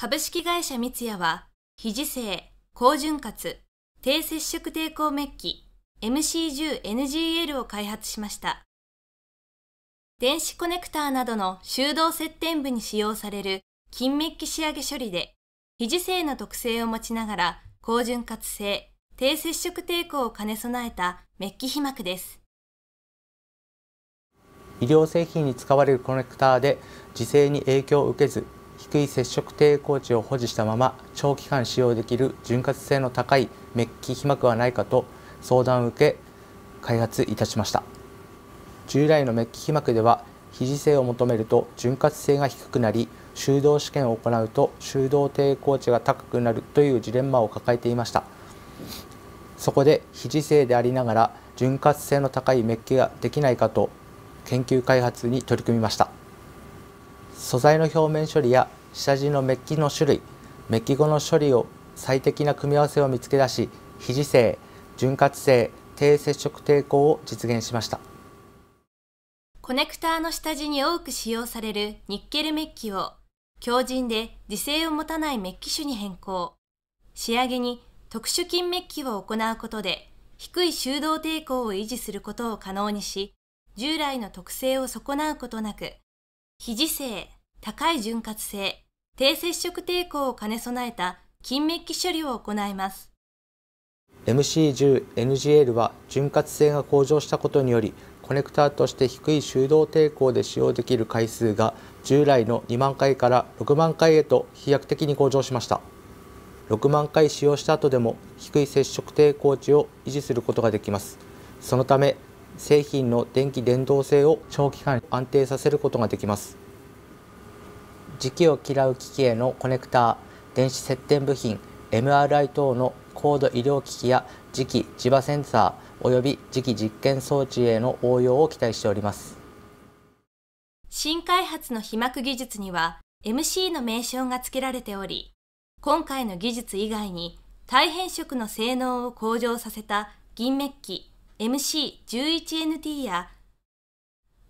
株式会社三ツ矢は、非自性、高潤滑、低接触抵抗メッキ、MC10NGL を開発しました。電子コネクターなどの修道接点部に使用される金メッキ仕上げ処理で、非自性の特性を持ちながら、高潤滑性、低接触抵抗を兼ね備えたメッキ被膜です。医療製品に使われるコネクターで、時勢に影響を受けず、低い接触抵抗値を保持したまま長期間使用できる潤滑性の高いメッキ被膜はないかと相談を受け開発いたしました従来のメッキ被膜では非磁性を求めると潤滑性が低くなり修道試験を行うと修道抵抗値が高くなるというジレンマを抱えていましたそこで非磁性でありながら潤滑性の高いメッキができないかと研究開発に取り組みました素材の表面処理や下地のメッキの種類メッキ後の処理を最適な組み合わせを見つけ出し非磁性潤滑性低接触抵抗を実現しましたコネクターの下地に多く使用されるニッケルメッキを強靭で磁性を持たないメッキ種に変更仕上げに特殊金メッキを行うことで低い修道抵抗を維持することを可能にし従来の特性を損なうことなく非磁性高い潤滑性、低接触抵抗を兼ね備えた金メッキ処理を行います。MC10NGL は潤滑性が向上したことによりコネクターとして低い周動抵抗で使用できる回数が従来の2万回から6万回へと飛躍的に向上しました6万回使用した後でも低い接触抵抗値を維持することができますそのため製品の電気伝導性を長期間安定させることができます磁気を嫌う機器へのコネクター電子接点部品 MRI 等の高度医療機器や磁気磁場センサーおよび磁気実験装置への応用を期待しております新開発の被膜技術には MC の名称が付けられており今回の技術以外に大変色の性能を向上させた銀メッキ MC11NT や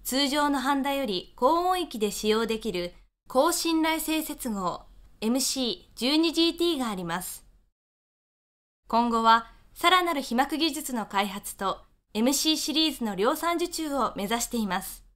通常のハンダより高音域で使用できる高信頼性接合 MC12GT があります。今後はさらなる被膜技術の開発と MC シリーズの量産受注を目指しています。